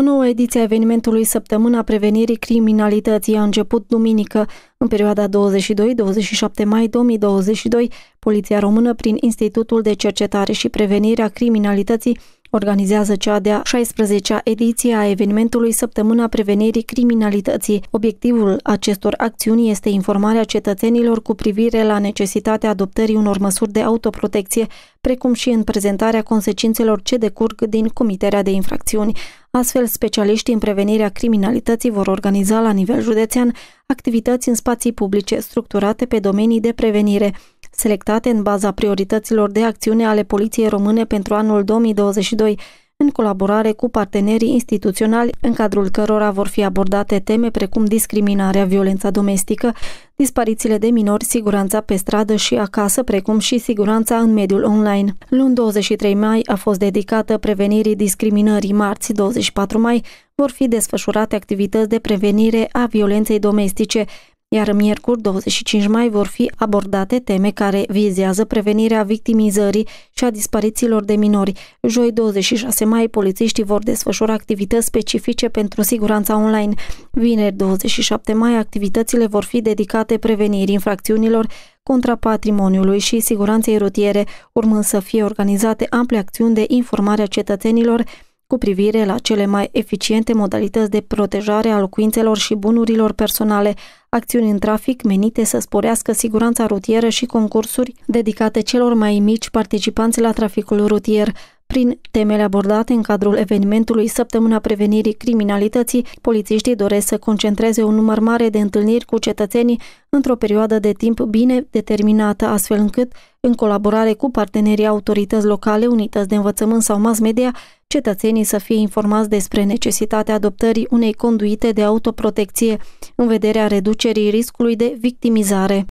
O nouă ediție a evenimentului Săptămâna Prevenirii Criminalității a început duminică. În perioada 22-27 mai 2022, Poliția Română, prin Institutul de Cercetare și Prevenire a Criminalității, organizează cea de-a 16-a ediție a evenimentului Săptămâna Prevenirii Criminalității. Obiectivul acestor acțiuni este informarea cetățenilor cu privire la necesitatea adoptării unor măsuri de autoprotecție, precum și în prezentarea consecințelor ce decurg din comiterea de infracțiuni. Astfel, specialiștii în prevenirea criminalității vor organiza la nivel județean activități în spații publice structurate pe domenii de prevenire, selectate în baza priorităților de acțiune ale Poliției Române pentru anul 2022, în colaborare cu partenerii instituționali, în cadrul cărora vor fi abordate teme precum discriminarea, violența domestică, disparițiile de minori, siguranța pe stradă și acasă, precum și siguranța în mediul online. Luni 23 mai a fost dedicată prevenirii discriminării, marți 24 mai vor fi desfășurate activități de prevenire a violenței domestice, iar în miercuri 25 mai vor fi abordate teme care vizează prevenirea victimizării și a disparițiilor de minori. Joi 26 mai, polițiștii vor desfășura activități specifice pentru siguranța online. Vineri 27 mai, activitățile vor fi dedicate prevenirii infracțiunilor contra patrimoniului și siguranței rutiere, urmând să fie organizate ample acțiuni de informare a cetățenilor cu privire la cele mai eficiente modalități de protejare a locuințelor și bunurilor personale, acțiuni în trafic menite să sporească siguranța rutieră și concursuri dedicate celor mai mici participanți la traficul rutier. Prin temele abordate în cadrul evenimentului Săptămâna Prevenirii Criminalității, polițiștii doresc să concentreze un număr mare de întâlniri cu cetățenii într-o perioadă de timp bine determinată, astfel încât, în colaborare cu partenerii autorități locale, unități de învățământ sau mass media, cetățenii să fie informați despre necesitatea adoptării unei conduite de autoprotecție în vederea reducerii riscului de victimizare.